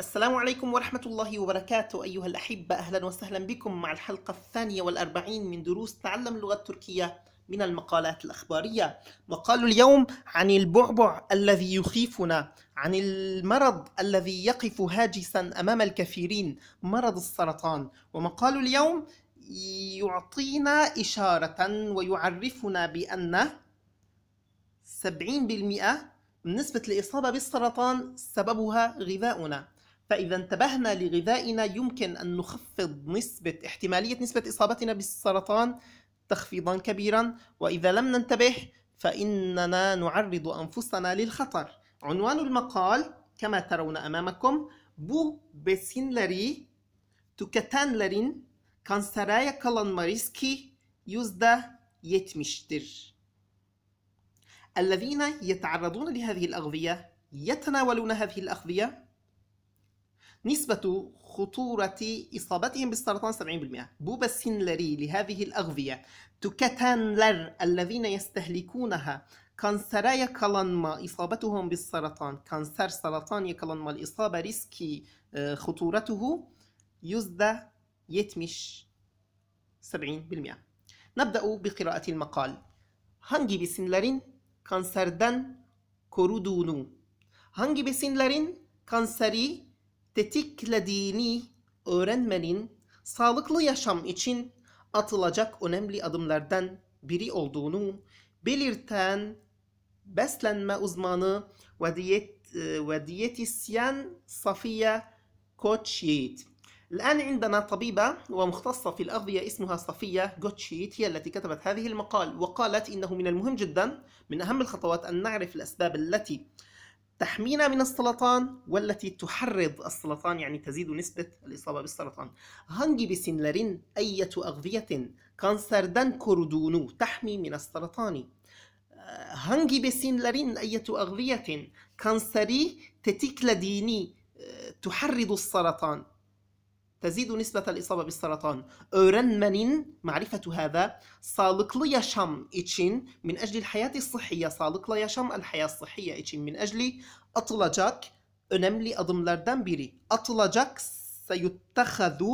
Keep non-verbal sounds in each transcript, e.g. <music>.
السلام عليكم ورحمة الله وبركاته أيها الأحبة أهلا وسهلا بكم مع الحلقة الثانية والأربعين من دروس تعلم اللغة التركية من المقالات الأخبارية مقال اليوم عن البعبع الذي يخيفنا عن المرض الذي يقف هاجسا أمام الكثيرين مرض السرطان ومقال اليوم يعطينا إشارة ويعرفنا بأن 70% من نسبة الإصابة بالسرطان سببها غذاؤنا فإذا انتبهنا لغذائنا يمكن أن نخفض نسبة احتمالية نسبة إصابتنا بالسرطان تخفيضا كبيرا وإذا لم ننتبه فإننا نعرض أنفسنا للخطر عنوان المقال كما ترون أمامكم بو بسينلري tüketenlerin kansere yakalanma riski yüzde الذين يتعرضون لهذه الأغذية يتناولون هذه الأغذية نسبة خطورة إصابتهم بالسرطان 70% بوبا السنلري لهذه الأغذية لر الذين يستهلكونها كانسرايا كالانما إصابتهم بالسرطان كانسر سرطان كالانما الإصابة ريسكي آه، خطورته يزدى يتمش 70% نبدأ بقراءة المقال Hangi besinlerin kanserden koruduğunu, hangi besinlerin كانسري tetiklediğini öğrenmenin sağlıklı yaşam için atılacak önemli adımlardan biri olduğunu belirten beslenme uzmanı ve diyet ve diyetisyen Safiye Koçyiğit. الآن عندنا طبيبة ومختصة في الأغذية اسمها صفية جوتشيت هي التي كتبت هذه المقال وقالت إنه من المهم جدا من أهم الخطوات أن نعرف الأسباب التي تحمينا من السرطان والتي تحرض السرطان يعني تزيد نسبة الإصابة بالسرطان هانجي بسنلرين أية أغذية كانسر دن كوردونو تحمي من السرطان آه، هانجي بسنلرين أية أغذية كانسري تتيكلا ديني آه، تحرض السرطان تزيد نسبة الإصابة بالسرطان رنمنين معرفة هذا سالقليا شام إتشين من أجل الحياة الصحية سالقليا شام الحياة الصحية إتشين من أجل أطلجاك أنملي أضملردان بيري أطلجاك سيتخذ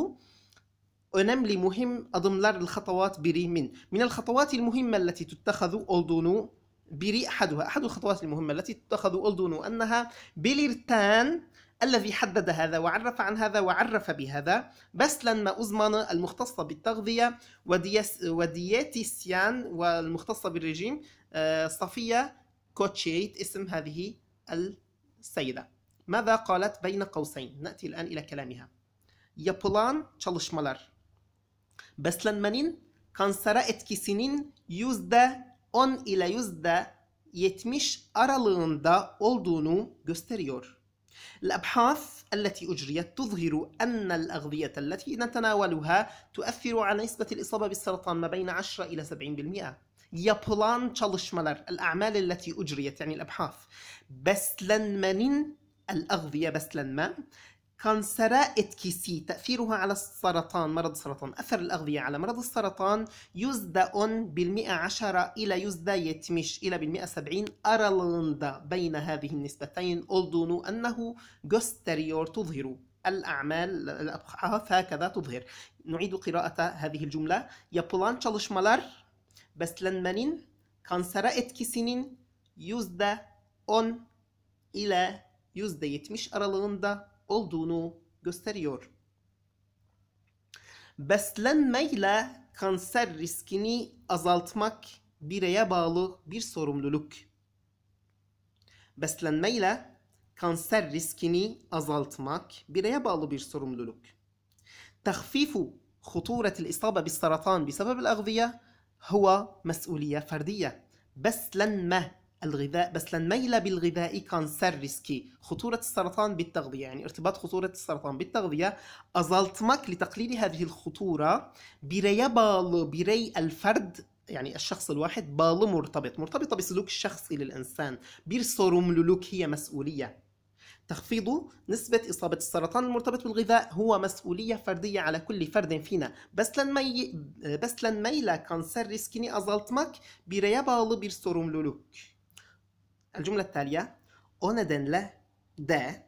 أنملي مهم أضملر الخطوات بيري من من الخطوات المهمة التي تتخذ أولدونو بيري أحدها أحد الخطوات المهمة التي تتخذ أولدونو أنها بيليرتان الذي حدد هذا وعرف عن هذا وعرف بهذا بس لما أزمن المختصة بالتغذية ودياتيسيان والمختصة بالرجيم آه، صفية كوتشيت اسم هذه السيدة ماذا قالت بين قوسين نأتي الآن إلى كلامها بس لما كان çalışmalar beslenmenin يوزدا أون إلى يوزدا يتمش أرالغندا أولدونو gösteriyor. الأبحاث التي أجريت تظهر أن الأغذية التي نتناولها تؤثر على نسبة الإصابة بالسرطان ما بين 10 إلى 70% yapılan çalışmalar, الأعمال التي أجريت يعني الأبحاث منين الأغذية ما كانسرا اتكيسي تأثيرها على السرطان مرض السرطان أثر الأغذية على مرض السرطان يزدى أون بالمئة عشرة إلى يزدى يتمش إلى بالمئة سبعين أرالندا بين هذه النسبتين ألدون أنه جوستريور تظهر الأعمال الأبحاث هكذا تظهر نعيد قراءة هذه الجملة yapılan çalışmalar beslenmenin kansere etkisinin إلى ile يتمش aralığında olduğunu gösteriyor. Beslenmeyle kanser riskini azaltmak bireye bağlı bir sorumluluk. Beslenmeyle kanser riskini azaltmak bireye bağlı bir sorumluluk. Tahfifu خطورة الإصابة بالسرطان بسبب الأغذية هو مسؤولية فردية بس لنمه الغذاء بس لنميلة بالغذاء كانسر ريسكي خطورة السرطان بالتغذية يعني ارتباط خطورة السرطان بالتغذية أزلتمك لتقليل هذه الخطورة بري بال بري الفرد يعني الشخص الواحد بال مرتبط مرتبطة بسلوك الشخصي للإنسان bir sorumluluk هي مسؤولية تخفيض نسبة إصابة السرطان المرتبط بالغذاء هو مسؤولية فردية على كل فرد فينا بس لن مي بس لن ميلا كانسر ريسكيني أزالتمك بريا bağlı bir الجملة التالية Ona denile de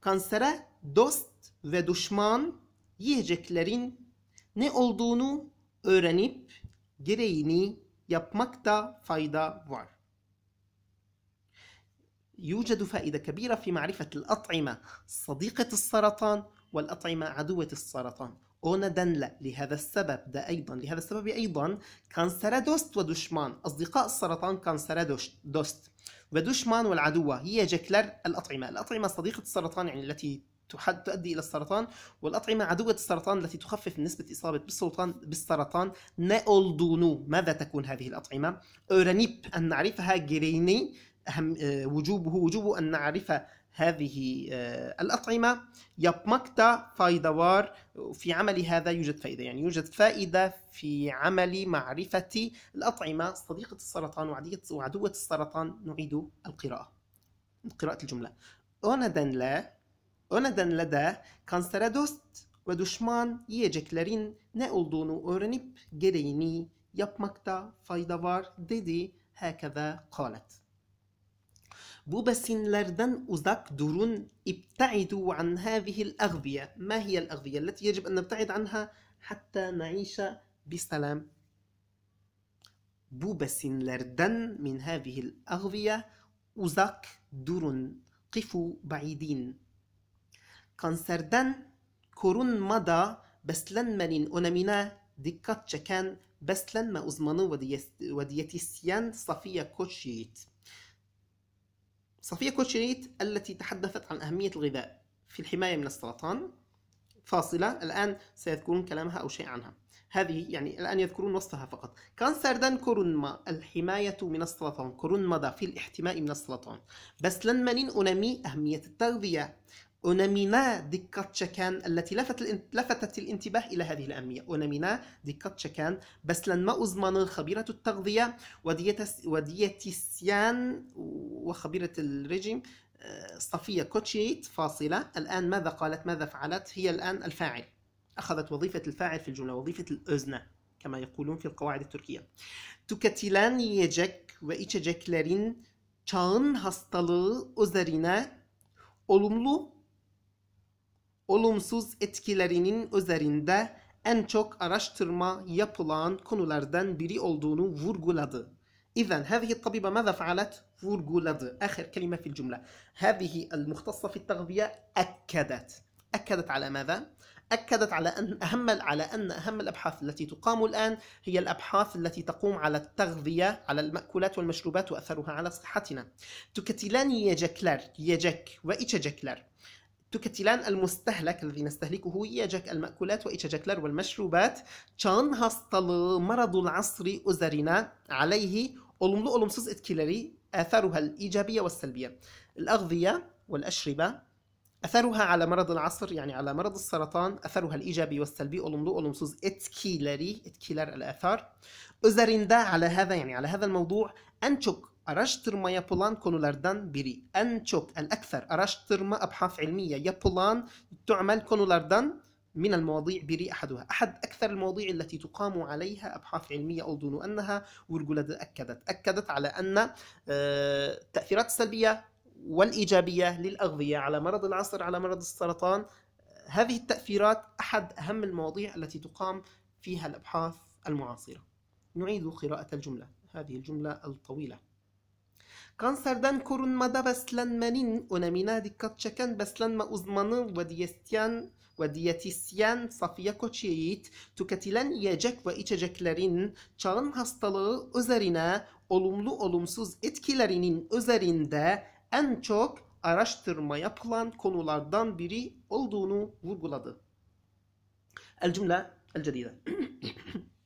kansere dost ve düşman yiyeceklerin ne olduğunu öğrenip gereğini yapmakta fayda var. يوجد فائدة كبيرة في معرفة الأطعمة صديقة السرطان والأطعمة عدوة السرطان أونا دنلا لهذا السبب ده أيضا لهذا السبب أيضا كانسرادوست ودشمان أصدقاء السرطان كانسرادوست دوست ودوشمان والعدوة هي جكلر الأطعمة الأطعمة صديقة السرطان يعني التي تؤدي الى السرطان والاطعمه عدوه السرطان التي تخفف من نسبه اصابه بالسرطان بالسرطان ناولدونو ماذا تكون هذه الاطعمه اورانيب ان نعرفها جريني أهم آه، وجوبه وجوب ان نعرف هذه آه، الأطعمة يبمكتا فايدوار في عمل هذا يوجد فائدة يعني يوجد فائدة في عمل معرفة الأطعمة صديقة السرطان وعدوة السرطان نعيد القراءة قراءة الجملة أونادن لا أونادن لدى كانسرادوست دوست ودشمان yiyeceklerin ne olduğunu öğrenip gereğini yapmakta fayda var ديدي هكذا قالت بوبسينلردن أزاك دورون ابتعدوا عن هذه الأغذية ما هي الأغذية التي يجب أن نبتعد عنها حتى نعيش بسلام بوبسينلردن من هذه الأغذية أزاك دورون قفوا بعيدين كانسردن كورون مضى بس لن منين أنمينا دكات شكان بس لن ما أزمنوا وديتيسيان صفية كوشيت صفية كوتشينيت التي تحدثت عن أهمية الغذاء في الحماية من السرطان فاصلة الآن سيذكرون كلامها أو شيء عنها هذه يعني الآن يذكرون وصفها فقط كانسردن كورونما الحماية من السرطان كورونما في الاحتماء من السرطان بس لن منين أنمي أهمية التغذية أونامينا دقة شكان التي لفت لفتت الانتباه إلى هذه الأهمية أونامينا دقة شكان ما أزمان خبيرة التغذية وديتيسيان وخبيرة الرجيم آه، صفية كوتشيت فاصلة الآن ماذا قالت ماذا فعلت هي الآن الفاعل أخذت وظيفة الفاعل في الجملة وظيفة الأزنة كما يقولون في القواعد التركية تكتلان يجك ve içeceklerin çağın hastalığı üzerine olumlu olumsuz etkilerinin üzerinde en çok araştırma yapılan konulardan biri olduğunu vurguladı. hâzihi tabiba mâza ماذا Vurguladı. Akhir kelime fil cümle. Hâzihi el المختصة في التغذية أكدت أكدت ala mâza? أكدت على أن أهم على أن أهم الأبحاث التي تقام الآن هي الأبحاث التي تقوم على التغذية على المأكولات والمشروبات وأثرها على صحتنا. تكتلان يجكلر يجك ve içecekler تكتلان المستهلك الذي نستهلكه يجك المأكولات لر والمشروبات تشان هاستل مرض العصر أزرنا عليه olumlu olumsuz etkileri آثارها الإيجابية والسلبية الأغذية والأشربة أثرها على مرض العصر يعني على مرض السرطان أثرها الإيجابي والسلبي olumlu olumsuz etkileri إتكيلار الآثار أزرندا على هذا يعني على هذا الموضوع أن araştırma yapılan konulardan biri. En çok, el ekser araştırma abhaf ilmiye yapılan tu'mel konulardan من المواضيع بري أحدها أحد أكثر المواضيع التي تقام عليها أبحاث علمية أو دون أنها ورجولد أكدت أكدت على أن التأثيرات السلبية والإيجابية للأغذية على مرض العصر على مرض السرطان هذه التأثيرات أحد أهم المواضيع التي تقام فيها الأبحاث المعاصرة نعيد قراءة الجملة هذه الجملة الطويلة Kanserden korunmada beslenmenin önemine dikkat çeken beslenme uzmanı ve diyetisyen ve diyetisyen Safiye Koçyiğit, tüketilen yiyecek ve içeceklerin çağın hastalığı üzerine olumlu olumsuz etkilerinin üzerinde en çok araştırma yapılan konulardan biri olduğunu vurguladı. El cümle el cedide.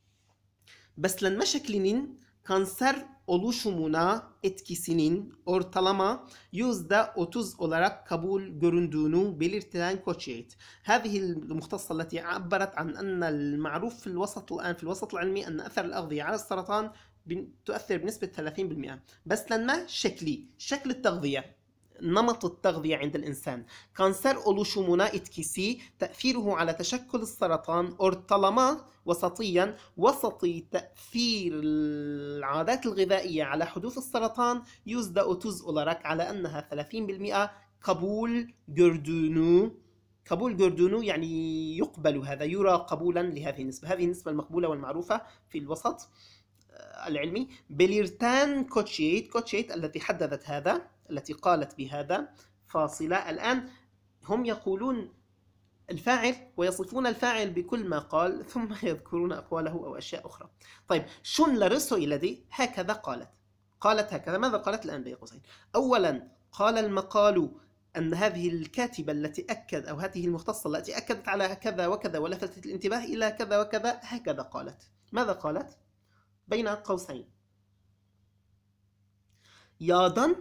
<coughs> Beslenme şeklinin kanser oluşumuna etkisinin ortalama %30 olarak kabul göründüğünü belirtilen كوتشيت هذه المختصة التي عبرت عن أن المعروف في الوسط الآن في الوسط العلمي أن أثر الأغذية على السرطان تؤثر بنسبة 30% بس لما شكلي شكل التغذية نمط التغذية عند الإنسان كانسر أولوشومونا إتكيسي تأثيره على تشكل السرطان أورتالما وسطيا وسطي تأثير العادات الغذائية على حدوث السرطان يزدأ tuz olarak على أنها 30% قبول جردونو قبول جردونو يعني يقبل هذا يرى قبولا لهذه النسبة هذه النسبة المقبولة والمعروفة في الوسط آه، العلمي بليرتان كوتشيت كوتشيت التي حددت هذا التي قالت بهذا فاصلة الآن هم يقولون الفاعل ويصفون الفاعل بكل ما قال ثم <laughs> يذكرون أقواله أو أشياء أخرى طيب شون لارسو الذي هكذا قالت قالت هكذا ماذا قالت الآن بين قوسين أولا قال المقال أن هذه الكاتبة التي أكد أو هذه المختصة التي أكدت على كذا وكذا ولفتت الانتباه إلى كذا وكذا هكذا قالت ماذا قالت؟ بين قوسين يادن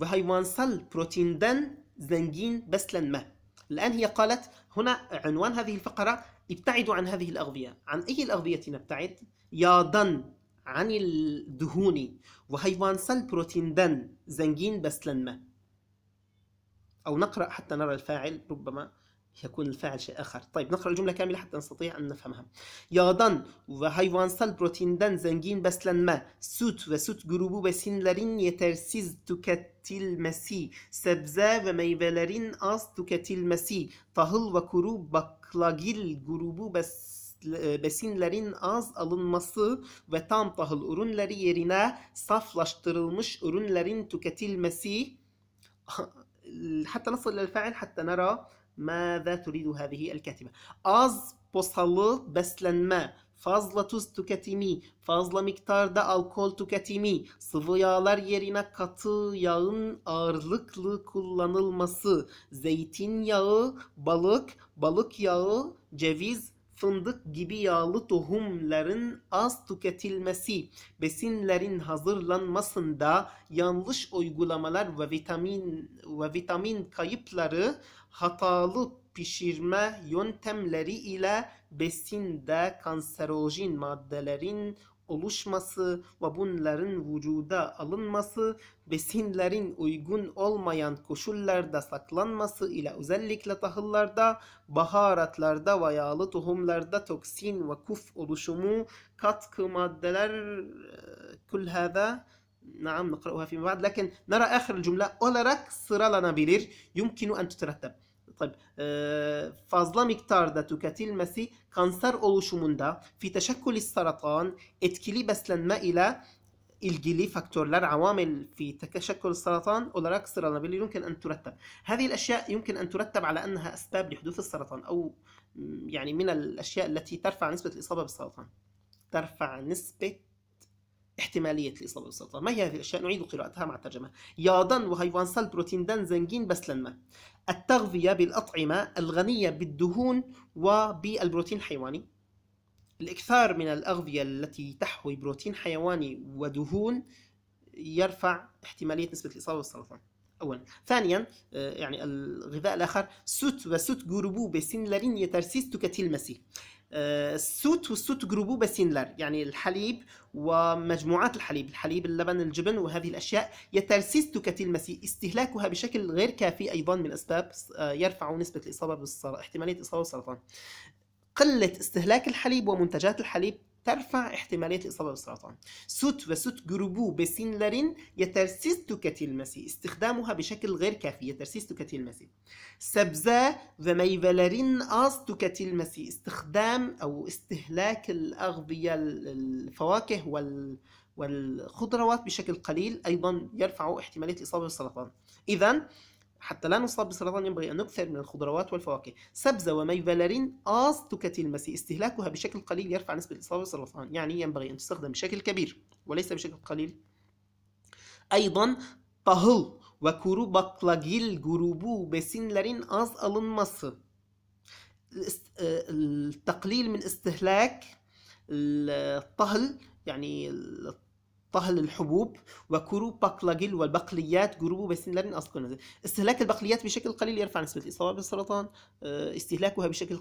وهيوانسل بروتين دن زنجين بسلا ما الآن هي قالت هنا عنوان هذه الفقرة ابتعدوا عن هذه الأغذية عن أي الأغذية نبتعد؟ يا دن عن الدهون وهيوانسل بروتين دن زنجين بسلا ما أو نقرأ حتى نرى الفاعل ربما يكون الفاعل شيء آخر طيب نقرأ الجملة كاملة حتى نستطيع أن نفهمها يا بروتين دن زنجين proteinden zengin ما سوت وسوت جروبو بسين لرين يترسيز تكت تلمسي سبزا و میبلرین تو که تلمسی تهل و کرو بکلاگیل گروبو بسین لرین آز الانması و تام تهل ارون لری یرینه صفلاشترلمش ارون لرین تو که تلمسی نصل للفعل حتى نرى ماذا تريد هذه الكاتبة آز بصل بسلن ما fazla tuz tüketimi, fazla miktarda alkol tüketimi, sıvı yağlar yerine katı yağın ağırlıklı kullanılması, zeytinyağı, balık, balık yağı, ceviz, fındık gibi yağlı tohumların az tüketilmesi, besinlerin hazırlanmasında yanlış uygulamalar ve vitamin ve vitamin kayıpları, hatalı pişirme yöntemleri ile besinde kanserojen maddelerin oluşması ve bunların vücuda alınması, besinlerin uygun olmayan koşullarda saklanması ile özellikle tahıllarda, baharatlarda ve yağlı tohumlarda toksin ve kuf oluşumu, katkı maddeler kül hâzâ نعم نقرأها فيما بعد لكن نرى آخر الجملة olarak sıralanabilir. يمكن أن تترتب طيب fazla miktarda tüketilmesi kanser oluşumunda fi saratan etkili beslenme ile ilgili faktörler عوامل في تشكل السرطان olarak sıralanabilir يمكن أن ترتب هذه الأشياء يمكن أن ترتب على أنها أسباب لحدوث السرطان أو يعني من الأشياء التي ترفع نسبة الإصابة بالسرطان ترفع نسبة احتمالية الإصابة بالسرطان ما هي هذه الأشياء نعيد قراءتها مع الترجمة يادن وهيفان سال بروتين زنجين بس لنما التغذية بالأطعمة الغنية بالدهون وبالبروتين الحيواني الإكثار من الأغذية التي تحوي بروتين حيواني ودهون يرفع احتمالية نسبة الإصابة بالسرطان أولا ثانيا آه، يعني الغذاء الآخر سوت وسوت جوربو بسين لارين تكتيل كتلمسي آه، السوت والسوت جروبو بسينلر يعني الحليب ومجموعات الحليب الحليب اللبن الجبن وهذه الأشياء يترسيس كتلمسي استهلاكها بشكل غير كافي أيضا من أسباب آه، يرفع نسبة الإصابة بالسرطان احتمالية إصابة بالسرطان قلة استهلاك الحليب ومنتجات الحليب ترفع احتمالية الإصابة بالسرطان سوت وسوت جروبو بسينلارين يترسيس توكاتيلمسي استخدامها بشكل غير كافي يترسيس توكاتيلمسي سبزة وميفلارين آس توكاتيلمسي استخدام أو استهلاك الأغذية الفواكه وال والخضروات بشكل قليل أيضا يرفع احتمالية الإصابة بالسرطان إذا حتى لا نصاب بسرطان ينبغي أن نكثر من الخضروات والفواكه سبزة ومي فالارين آز المسي استهلاكها بشكل قليل يرفع نسبة الإصابة بالسرطان يعني ينبغي أن تستخدم بشكل كبير وليس بشكل قليل أيضا طهل ve kuru baklagil لارين أز az التقليل من استهلاك الطهل يعني طهل الحبوب وكرو بقلاجيل والبقليات جروبو بسنلرين أسقنز استهلاك البقليات بشكل قليل يرفع نسبة الإصابة بالسرطان آه، استهلاكها بشكل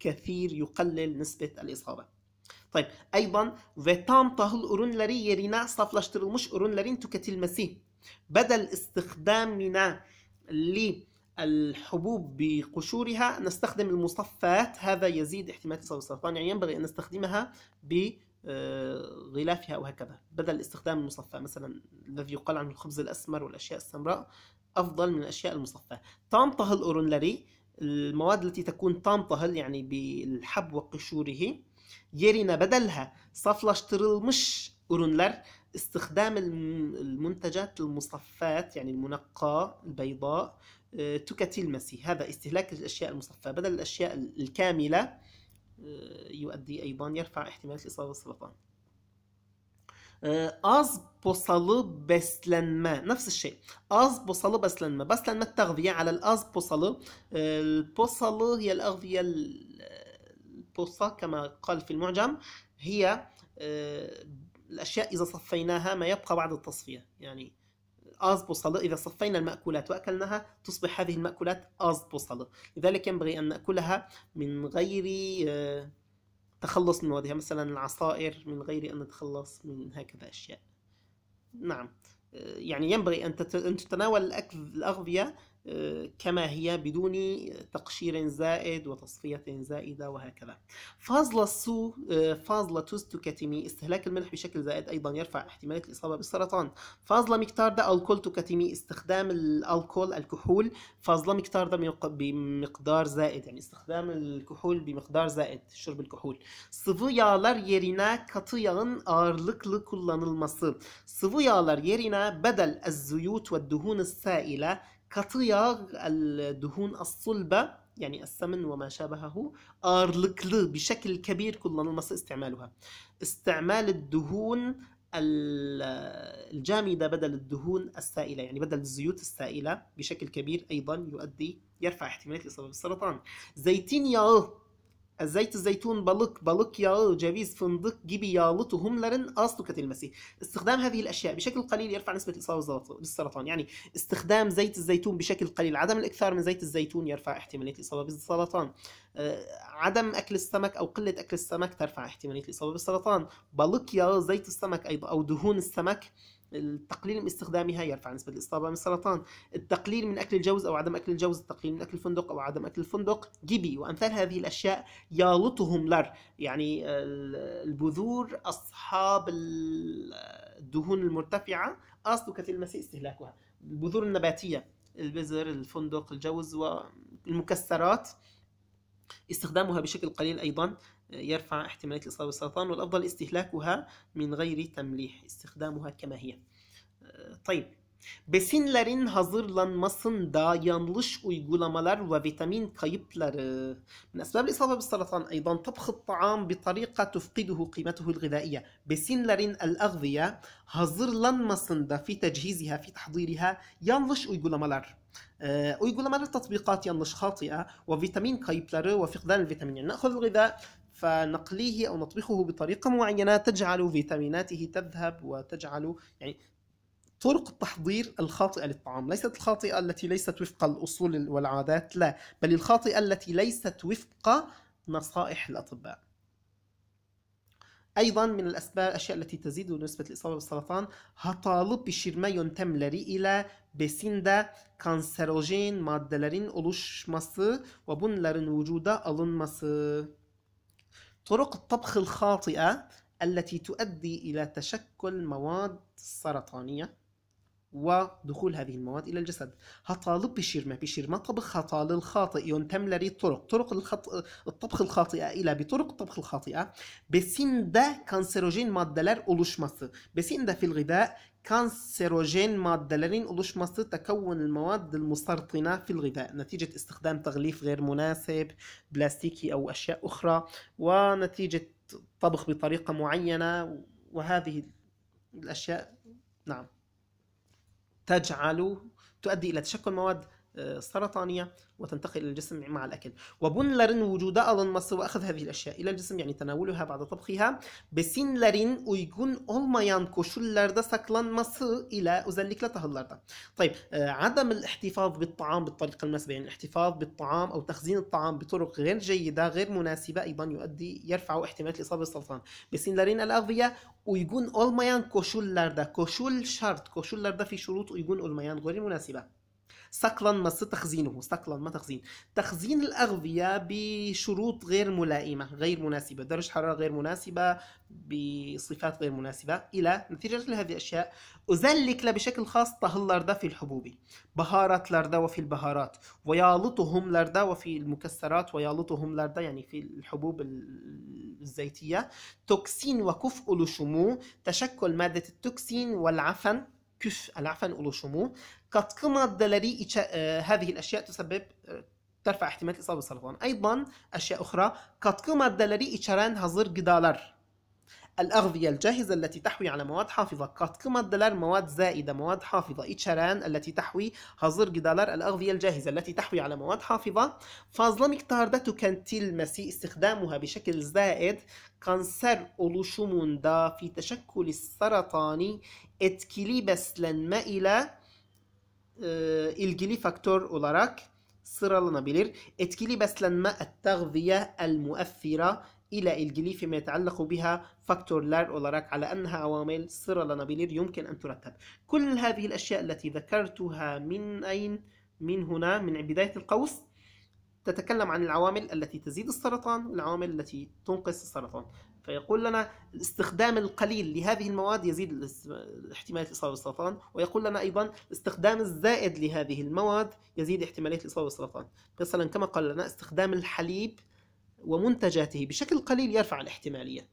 كثير يقلل نسبة الإصابة طيب ايضا لري يرينا صفلاشتر ürünleri أرون لرين تكتل tüketilmesi بدل استخدامنا للحبوب بقشورها نستخدم المصفات هذا يزيد احتمال الاصابه السرطان يعني ينبغي ان نستخدمها ب غلافها وهكذا بدل استخدام المصفى مثلا الذي يقال عنه الخبز الأسمر والأشياء السمراء أفضل من الأشياء المصفاة طامطه الاورنلري المواد التي تكون طامطه يعني بالحب وقشوره يرينا بدلها مش اورنلر استخدام المنتجات المصفاة يعني المنقاة البيضاء آه، تكتلمسي هذا استهلاك الأشياء المصفاة بدل الأشياء الكاملة آه، يؤدي أيضا يرفع احتمال الإصابة بالسرطان از آه، بوصالو بسلنما نفس الشيء از بوصالو بسلنما بسلنما التغذية على الأز بوصالو آه، البوصالو هي الأغذية البوصا كما قال في المعجم هي الأشياء إذا صفيناها ما يبقى بعد التصفية يعني آز بوصلة إذا صفينا المأكولات وأكلناها تصبح هذه المأكولات آز بوصلة لذلك ينبغي أن نأكلها من غير آه، تخلص من وضعها مثلا العصائر من غير أن نتخلص من هكذا أشياء نعم آه، يعني ينبغي أن تتناول الأكل الأغذية كما هي بدون تقشير زائد وتصفية زائدة وهكذا فاضلة سو فاضلة توستوكاتيمي استهلاك الملح بشكل زائد أيضا يرفع احتمالية الإصابة بالسرطان فاضلة مقدار ده الكول توكاتيمي استخدام الألكول الكحول فاضلة مقدار ده بمقدار زائد يعني استخدام الكحول بمقدار زائد شرب الكحول سفو يالر يرينا katı yağın ağırlıklı kullanılması sıvı yağlar yerine bedel az-zuyut ve كطياغ الدهون الصلبة يعني السمن وما شابهه أرلكل بشكل كبير kullanılması استعمالها استعمال الدهون الجامدة بدل الدهون السائلة يعني بدل الزيوت السائلة بشكل كبير أيضا يؤدي يرفع احتمالية الإصابة بالسرطان زيتين yağı الزيت الزيتون بلق بلق يا balık فندق ceviz, يا gibi هم لرن az tüketilmesi. استخدام هذه الأشياء بشكل قليل يرفع نسبة الإصابة بالسرطان. يعني استخدام زيت الزيتون بشكل قليل، عدم الإكثار من زيت الزيتون يرفع احتمالية الإصابة بالسرطان. عدم أكل السمك أو قلة أكل السمك ترفع احتمالية الإصابة بالسرطان. بلق يا زيت السمك أيضا أو دهون السمك التقليل من استخدامها يرفع نسبة الإصابة من السرطان التقليل من أكل الجوز أو عدم أكل الجوز التقليل من أكل الفندق أو عدم أكل الفندق جيبي وأمثال هذه الأشياء يالطهم لر يعني البذور أصحاب الدهون المرتفعة أصل كثير المسيء استهلاكها البذور النباتية البذر الفندق الجوز والمكسرات استخدامها بشكل قليل أيضا يرفع احتمالية الإصابة بالسرطان والأفضل استهلاكها من غير تمليح استخدامها كما هي آه، طيب Besinlerin hazırlanmasında yanlış uygulamalar ve vitamin kayıpları من أسباب الإصابة بالسرطان أيضا طبخ الطعام بطريقة تفقده قيمته الغذائية besinlerin الأغذية hazırlanmasında في تجهيزها في تحضيرها yanlış uygulamalar uygulamalar تطبيقات yanlış خاطئة وفيتامين kayıpları وفقدان الفيتامين يعني نأخذ الغذاء فنقليه أو نطبخه بطريقة معينة تجعل فيتاميناته تذهب وتجعل يعني طرق التحضير الخاطئة للطعام ليست الخاطئة التي ليست وفق الأصول والعادات لا بل الخاطئة التي ليست وفق نصائح الأطباء ايضا من الاسباب الاشياء التي تزيد نسبه الاصابه بالسرطان هطالب pişirme تملري الى besinde كانسروجين مادلرين oluşması وبنلرين bunların vücuda alınması. طرق الطبخ الخاطئة التي تؤدي إلى تشكل مواد سرطانية ودخول هذه المواد إلى الجسد هطال بشير ما بشير ما طبخ هطال الخاطئ ينتم لري طرق طرق الخط... الطبخ الخاطئة إلى بطرق الطبخ الخاطئة مادلر kanserojen maddeler بسين ده في الغذاء kanserojen maddelerin oluşması تكون المواد المسرطنة في الغذاء نتيجة استخدام تغليف غير مناسب بلاستيكي أو أشياء أخرى ونتيجة طبخ بطريقة معينة وهذه الأشياء نعم تجعل تؤدي إلى تشكل مواد سرطانية وتنتقل إلى الجسم مع الأكل وبن لرن وجود ألن مصر وأخذ هذه الأشياء إلى الجسم يعني تناولها بعد طبخها besinlerin uygun olmayan koşullarda saklanması ile özellikle tahıllarda. طيب آه، عدم الاحتفاظ بالطعام بالطريقة المناسبة يعني الاحتفاظ بالطعام أو تخزين الطعام بطرق غير جيدة غير مناسبة أيضا يؤدي يرفع احتمال الإصابة بالسرطان لرن الأغذية uygun olmayan koşullarda koşul şart koşullarda في شروط ويكون olmayan غير مناسبة صقلا ما تخزينه صقلا ما تخزين تخزين الأغذية بشروط غير ملائمة غير مناسبة درجة حرارة غير مناسبة بصفات غير مناسبة إلى نتيجة لهذه الأشياء أزلك بشكل خاص لردة في الحبوب بهارات لردة وفي البهارات ويالطهم لردة وفي المكسرات ويالطهم لردة يعني في الحبوب الزيتية توكسين وكفء لشمو تشكل مادة التوكسين والعفن كف العفن أولوشومو katkı maddeleri içe, e, هذه الأشياء تسبب آه، ترفع احتمال الإصابة بالسرطان أيضا أشياء أخرى katkı maddeleri içeren hazır gıdalar الأغذية الجاهزة التي تحوي على مواد حافظة katkı maddeler مواد زائدة مواد حافظة içeren التي تحوي hazır gıdalar الأغذية الجاهزة التي تحوي على مواد حافظة fazla miktarda tükentilmesi استخدامها بشكل زائد kanser oluşumunda في تشكل السرطان etkili beslenme ile e, ilgili faktör olarak sıralanabilir. Etkili beslenme التغذية المؤثرة ile ilgili فيما يتعلق بها faktörler olarak على أنها عوامل sıralanabilir يمكن أن ترتب. كل هذه الأشياء التي ذكرتها من أين؟ من هنا من بداية القوس تتكلم عن العوامل التي تزيد السرطان والعوامل التي تنقص السرطان فيقول لنا الاستخدام القليل لهذه المواد يزيد احتمالية الإصابة بالسرطان ويقول لنا أيضا الاستخدام الزائد لهذه المواد يزيد احتمالية الإصابة بالسرطان مثلا كما قال لنا استخدام الحليب ومنتجاته بشكل قليل يرفع الاحتمالية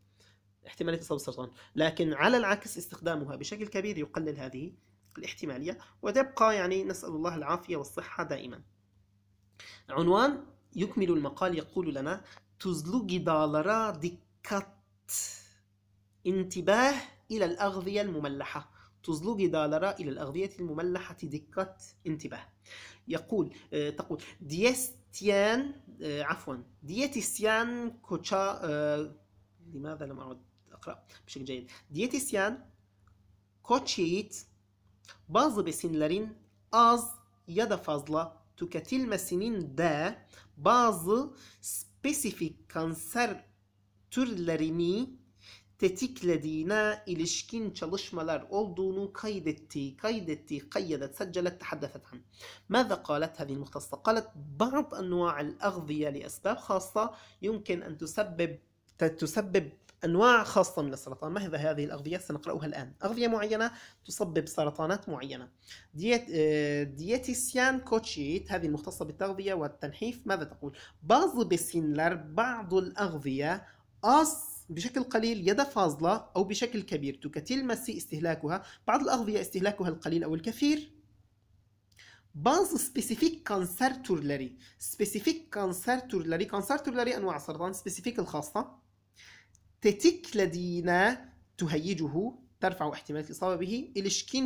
احتمالية الإصابة بالسرطان لكن على العكس استخدامها بشكل كبير يقلل هذه الاحتمالية وتبقى يعني نسأل الله العافية والصحة دائما عنوان يكمل المقال يقول لنا تزلج دالرا دكات انتباه إلى الأغذية المملحة تزلجي دالرا إلى الأغذية المملحة دقة انتباه يقول آه، تقول ديستيان آه، عفوا ديتيسيان كوتشا آه، لماذا لم أعد أقرأ بشكل جيد ديتيسيان كوتشيت بسن besinlerin أز يدا da fazla سنين دا باز سبيسيفيك كانسر türlerini tetiklediğine ilişkin çalışmalar olduğunu kaydetti. Kaydetti, kaydedet, seccelet, تحدثت عن. ماذا قالت هذه المختصة؟ قالت بعض agziye li esbab خاصة يمكن en tusebbib, تسبب أنواع خاصة من السرطان ما هي هذه الأغذية؟ سنقرأها الآن أغذية معينة تسبب سرطانات معينة ديت... ديتيسيان كوتشيت هذه المختصة بالتغذية والتنحيف ماذا تقول؟ بعض بسينلر بعض الأغذية أص بشكل قليل يد فاضلة أو بشكل كبير تكتل مسي استهلاكها بعض الأغذية استهلاكها القليل أو الكثير بعض سبيسيفيك كانسر türleri, سبيسيفيك كانسر türleri, كانسر türleri أنواع سرطان سبيسيفيك الخاصة لدينا تهيجه ترفع احتمال الإصابة به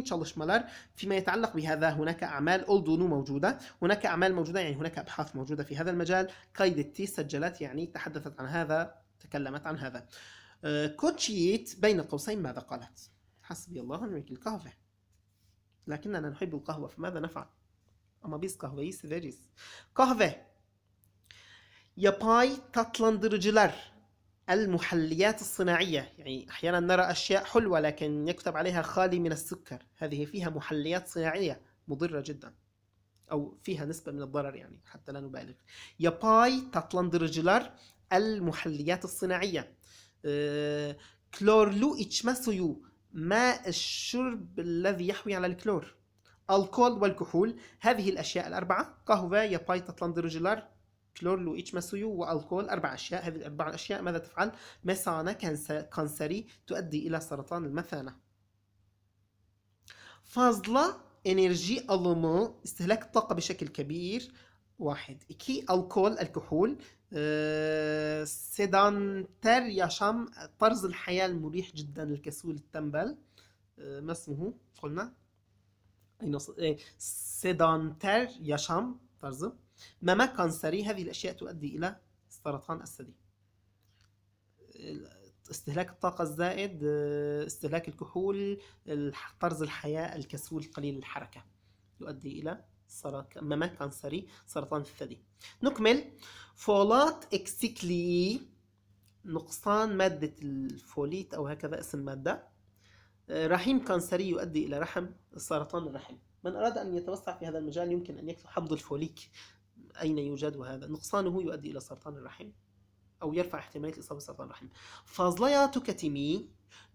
تشالش مالر فيما يتعلق بهذا هناك أعمال أولدونو موجودة هناك أعمال موجودة يعني هناك أبحاث موجودة في هذا المجال كايدتي سجلت يعني تحدثت عن هذا تكلمت عن هذا آه، كوتشيت بين قوسين ماذا قالت حسبي الله ونعمك قهوه لكننا نحب القهوة فماذا نفعل اما Ama biz kahveyi severiz. Kahve. Yapay tatlandırıcılar. المحليات الصناعية يعني أحيانا نرى أشياء حلوة لكن يكتب عليها خالي من السكر هذه فيها محليات صناعية مضرة جدا أو فيها نسبة من الضرر يعني حتى لا نبالغ ياباي tatlandırıcılar المحليات الصناعية آه، كلورلو إتشماسيو ماء الشرب الذي يحوي على الكلور الكول والكحول هذه الأشياء الأربعة قهوة يابايتا تلاندرجلار كلورلو إتشماسيو والكول أربع أشياء هذه الأربع أشياء ماذا تفعل؟ مثانة كانسري تؤدي إلى سرطان المثانة فاضلة انرجي الومو استهلاك الطاقة بشكل كبير واحد كي الكول الكحول آه، سيدانتر يشم طرز الحياة المريح جدا للكسول التنبل آه، ما اسمه قلنا إيه، سيدانتر يشم طرزه ماما كانسري هذه الأشياء تؤدي إلى سرطان الثدي استهلاك الطاقة الزائد آه، استهلاك الكحول طرز الحياة الكسول قليل الحركة يؤدي إلى ممات كانسري سرطان الثدي نكمل فولات اكسيكلي نقصان مادة الفوليت أو هكذا اسم مادة آه، رحيم كانسري يؤدي إلى رحم سرطان الرحم من أراد أن يتوسع في هذا المجال يمكن أن يكتب حمض الفوليك أين يوجد هذا نقصانه يؤدي إلى سرطان الرحم أو يرفع احتمالية الإصابة بسرطان الرحم فازلايا tüketimi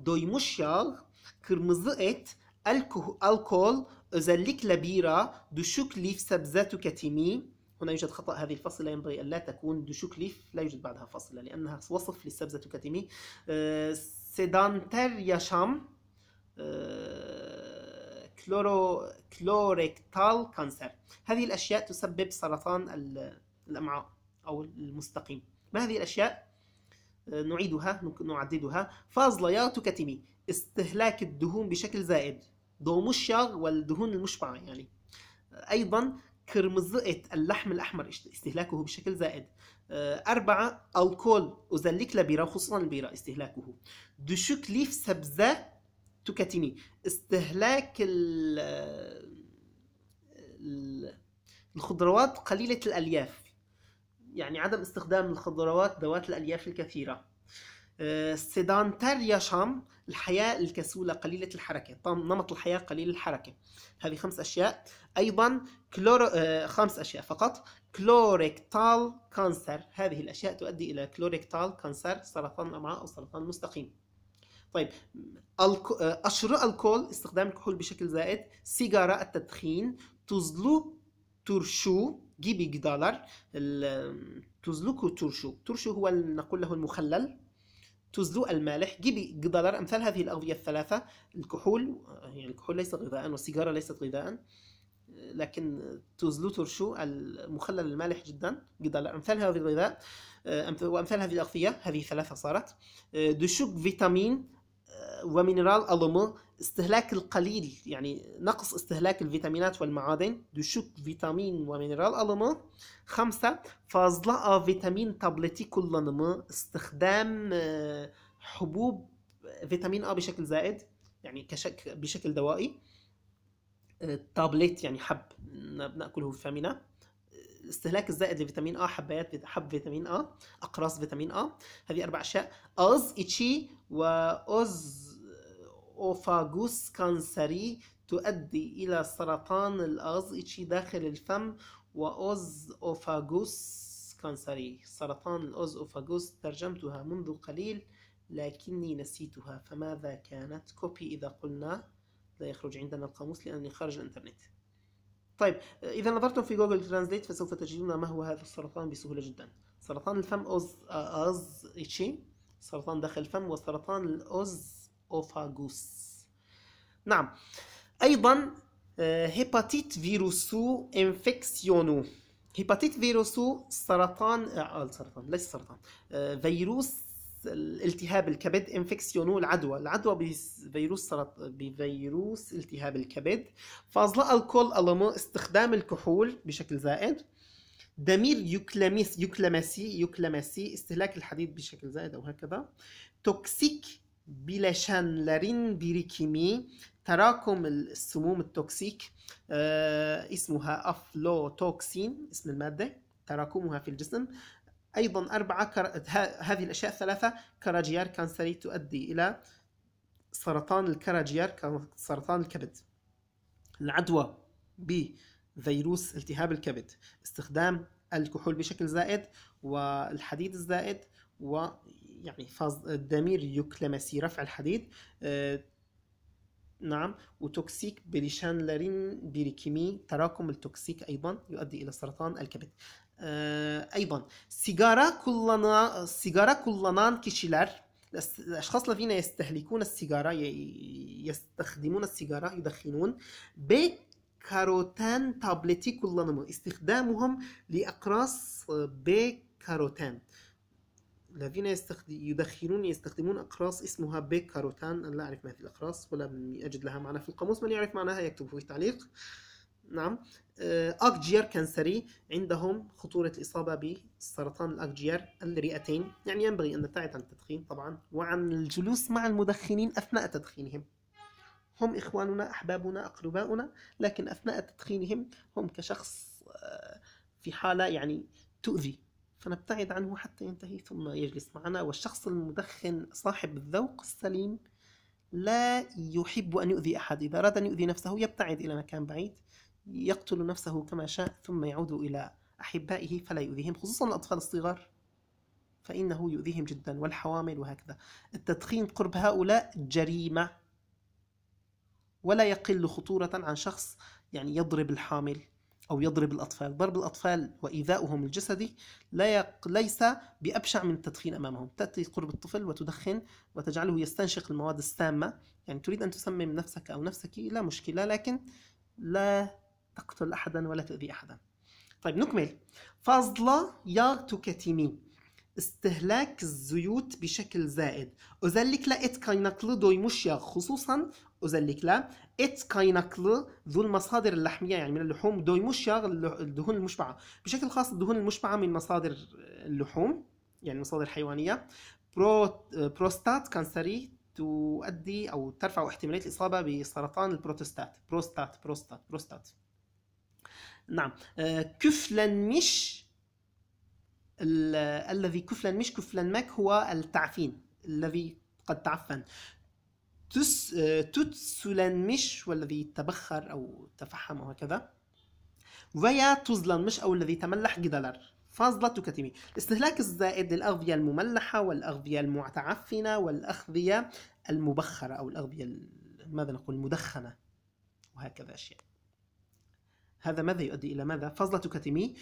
doymuş yağ, كرمزئت الكول özellikle bira düşük lif sebze tüketimi هنا يوجد خطأ هذه الفصلة ينبغي أن لا تكون دشوك ليف لا يوجد بعدها فصلة لأنها وصف للسبزة كتيمي آه، سيدانتر يشام آه، كلورو كلوريكتال كانسر هذه الأشياء تسبب سرطان الأمعاء أو المستقيم ما هذه الأشياء؟ آه، نعيدها نعددها فازلايا كتمي استهلاك الدهون بشكل زائد دومشياغ والدهون المشبعة يعني أيضا قرمزة اللحم الأحمر استهلاكه بشكل زائد آه، أربعة الكول أزلك لبيرة وخصوصا البيرة استهلاكه دشوك ليف سبزة توكاتيني استهلاك الخضروات قليلة الألياف يعني عدم استخدام الخضروات ذوات الألياف الكثيرة آه، سيدانتار ياشام الحياة الكسولة قليلة الحركة نمط الحياة قليل الحركة هذه خمس أشياء أيضا كلور... آه، خمس أشياء فقط كلوريكتال كانسر هذه الأشياء تؤدي إلى كلوريكتال كانسر سرطان الأمعاء أو سرطان مستقيم طيب الكو... آه، أشرب استخدام الكحول بشكل زائد سيجارة التدخين تزلو ترشو جيبي دولار تزلوكو ترشو ترشو هو نقول له المخلل تزلو المالح جيبي جدار أمثال هذه الأغذية الثلاثة الكحول يعني الكحول ليس غذاء والسيجارة ليست غذاء لكن تزلو ترشو المخلل المالح جدا جدار أمثال هذه الغذاء وأمثال هذه الأغذية هذه ثلاثة صارت آه، دشوك فيتامين ومينرال الومو استهلاك القليل يعني نقص استهلاك الفيتامينات والمعادن دشوك فيتامين ومينرال الومو خمسة فازلاء آه فيتامين تابلتي tableti kullanımı استخدام آه، حبوب آه، فيتامين أ بشكل زائد يعني كشك بشكل دوائي تابلت يعني حب ناكله بفمنا الاستهلاك الزائد لفيتامين ا حبات حب فيتامين ا اقراص فيتامين ا هذه اربع اشياء اوز ايتشي واوز اوفاغوس كانسري تؤدي الى سرطان الاز ايتشي داخل الفم واوز اوفاغوس كانسري سرطان الاوز اوفاغوس ترجمتها منذ قليل لكني نسيتها فماذا كانت كوبي اذا قلنا لا يخرج عندنا القاموس لانني خارج الانترنت طيب إذا نظرتم في جوجل ترانزليت فسوف تجدون ما هو هذا السرطان بسهولة جدا سرطان الفم أوز آه، اوز ايتشي سرطان داخل الفم وسرطان الأوز اوفاغوس نعم أيضا آه، هيباتيت فيروسو انفكسيونو هيباتيت فيروسو سرطان آه, آه، سرطان ليس سرطان آه فيروس الالتهاب الكبد انفكسيونو العدوى العدوى بفيروس سرط... بفيروس التهاب الكبد فازلاء الكول ألمو استخدام الكحول بشكل زائد دمير يوكلاميس يوكلاماسي يوكلاماسي استهلاك الحديد بشكل زائد أو هكذا توكسيك بلاشان لارين بيريكيمي تراكم السموم التوكسيك آه اسمها أفلوتوكسين اسم المادة تراكمها في الجسم أيضا أربعة كر... هذه الأشياء الثلاثة كراجيار كانسري تؤدي إلى سرطان الكراجيار سرطان الكبد العدوى بفيروس التهاب الكبد استخدام الكحول بشكل زائد والحديد الزائد ويعني فاز الدمير يوكلمسي رفع الحديد آه نعم وتوكسيك بريشان لارين بيريكيمي تراكم التوكسيك أيضا يؤدي إلى سرطان الكبد آه، ايضا سيجاره كلنا سيجاره كلنا كيشيلر الاشخاص الذين يستهلكون السيجاره يستخدمون السيجاره يدخنون بكاروتان تابلتي kullanımı استخدامهم لاقراص بكاروتان الذين يدخنون يستخدمون أقراص اسمها بيك كاروتان أنا لا أعرف ما هي الأقراص ولم أجد لها معنى في القاموس من يعرف معناها يكتب في التعليق نعم آه، أكجير كانسري عندهم خطورة الإصابة بسرطان الأكجير الرئتين يعني ينبغي أن نبتعد عن التدخين طبعا وعن الجلوس مع المدخنين أثناء تدخينهم هم إخواننا أحبابنا أقرباؤنا لكن أثناء تدخينهم هم كشخص آه، في حالة يعني تؤذي فنبتعد عنه حتى ينتهي ثم يجلس معنا والشخص المدخن صاحب الذوق السليم لا يحب أن يؤذي أحد إذا أراد أن يؤذي نفسه يبتعد إلى مكان بعيد يقتل نفسه كما شاء ثم يعود إلى أحبائه فلا يؤذيهم خصوصا الأطفال الصغار فإنه يؤذيهم جدا والحوامل وهكذا التدخين قرب هؤلاء جريمة ولا يقل خطورة عن شخص يعني يضرب الحامل أو يضرب الأطفال ضرب الأطفال وإيذاؤهم الجسدي لا يق... ليس بأبشع من التدخين أمامهم تأتي قرب الطفل وتدخن وتجعله يستنشق المواد السامة يعني تريد أن تسمم نفسك أو نفسك لا مشكلة لكن لا تقتل أحدا ولا تؤذي أحدا طيب نكمل فاضلة يارتكتمي استهلاك الزيوت بشكل زائد özellikle et kaynaklı doymuş خصوصا hususan لا إت kaynaklı ذو المصادر اللحمية يعني من اللحوم doymuş yağ الدهون المشبعة بشكل خاص الدهون المشبعة من مصادر اللحوم يعني مصادر حيوانية برو... بروستات كانسري تؤدي أو ترفع احتمالية الإصابة بسرطان البروتوستات بروستات بروستات بروستات, بروستات. نعم آه، كفلا مش الذي كفلا مش كفلا مك هو التعفين الذي قد تعفن تس آه، تتسلا مش والذي تبخر أو تفحم وهكذا ويا تزلا مش أو الذي تملح جدلر فاصلة تكتمي الاستهلاك الزائد للأغذية المملحة والأغذية المتعفنة والأغذية المبخرة أو الأغذية ماذا نقول مدخنة وهكذا أشياء هذا ماذا يؤدي إلى ماذا؟ فضلة تكتمي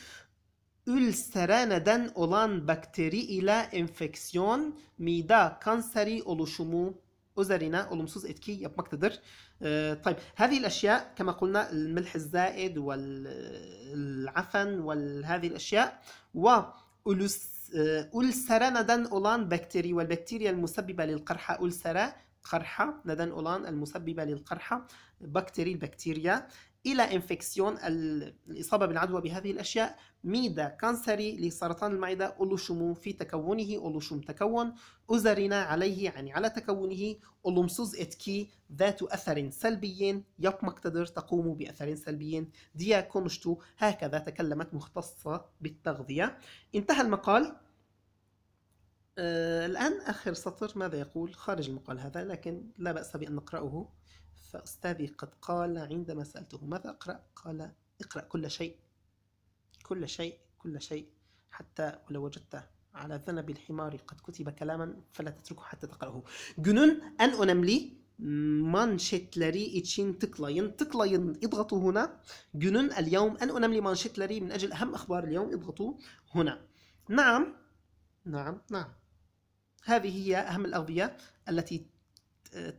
ülsereden olan bakteri ile enfeksiyon mida kanseri oluşumu üzerine olumsuz etki yapmaktadır. أه طيب هذه الأشياء كما قلنا الملح الزائد والعفن وهذه الأشياء و آه، ألسرة ندن أولان بكتيري والبكتيريا المسببة للقرحة ألسرة قرحة ندن أولان المسببة للقرحة بكتيري البكتيريا الى انفكسيون الاصابه بالعدوى بهذه الاشياء ميدا كانسري لسرطان المعده اولوشومو في تكونه اولوشوم تكون أزرنا عليه يعني على تكونه أولومسوز إتكي ذات أثر سلبي يب مقتدر تقوم بأثر سلبي ديا كونشتو هكذا تكلمت مختصة بالتغذية انتهى المقال آه الآن آخر سطر ماذا يقول خارج المقال هذا لكن لا بأس بأن نقرأه فأستاذي قد قال عندما سألته ماذا أقرأ قال اقرأ كل شيء كل شيء كل شيء حتى ولو وجدت على ذنب الحمار قد كتب كلاما فلا تتركه حتى تقرأه جنون أن أنملي لري اتشين تكلاين تكلاين اضغطوا هنا. جنون اليوم أن أنملي مانشيت لري من أجل أهم أخبار اليوم اضغطوا هنا. نعم. نعم. نعم. هذه هي أهم الأغذية التي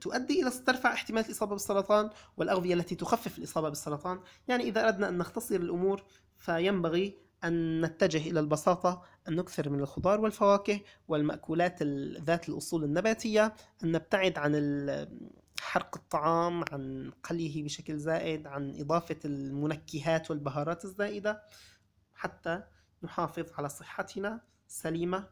تؤدي إلى ترفع احتمال الإصابة بالسرطان والأغذية التي تخفف الإصابة بالسرطان يعني إذا أردنا أن نختصر الأمور فينبغي أن نتجه إلى البساطة أن نكثر من الخضار والفواكه والمأكولات ذات الأصول النباتية أن نبتعد عن حرق الطعام عن قليه بشكل زائد عن إضافة المنكهات والبهارات الزائدة حتى نحافظ على صحتنا سليمة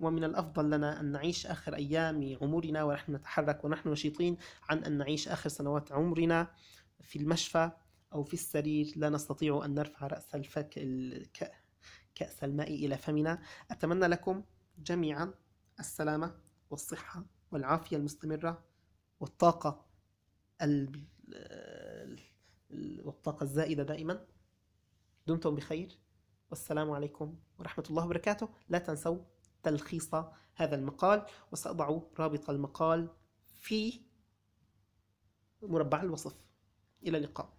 ومن الأفضل لنا أن نعيش آخر أيام عمرنا ونحن نتحرك ونحن نشيطين عن أن نعيش آخر سنوات عمرنا في المشفى أو في السرير لا نستطيع أن نرفع رأس الفك كأس الماء إلى فمنا أتمنى لكم جميعا السلامة والصحة والعافية المستمرة والطاقة ال... والطاقة الزائدة دائما دمتم بخير والسلام عليكم ورحمة الله وبركاته لا تنسوا تلخيص هذا المقال وسأضع رابط المقال في مربع الوصف إلى اللقاء